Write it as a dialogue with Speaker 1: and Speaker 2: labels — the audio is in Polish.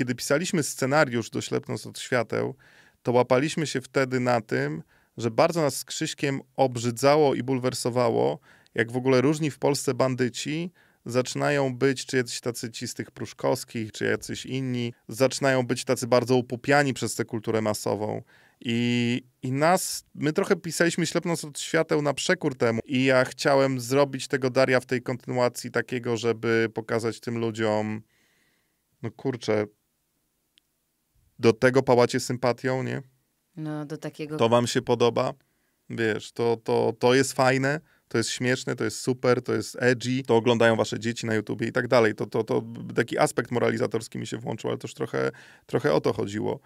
Speaker 1: kiedy pisaliśmy scenariusz do Ślepnąc od świateł, to łapaliśmy się wtedy na tym, że bardzo nas z Krzyśkiem obrzydzało i bulwersowało, jak w ogóle różni w Polsce bandyci zaczynają być, czy jacyś tacy ci z tych pruszkowskich, czy jacyś inni, zaczynają być tacy bardzo upupiani przez tę kulturę masową. I, I nas, my trochę pisaliśmy ślepnąc od świateł na przekór temu. I ja chciałem zrobić tego Daria w tej kontynuacji takiego, żeby pokazać tym ludziom, no kurczę, do tego pałacie sympatią, nie?
Speaker 2: No, do takiego... To wam się
Speaker 1: podoba? Wiesz, to, to, to jest fajne, to jest śmieszne, to jest super, to jest edgy, to oglądają wasze dzieci na YouTubie i tak dalej. To, to, to taki aspekt moralizatorski mi się włączył, ale też trochę, trochę o to chodziło.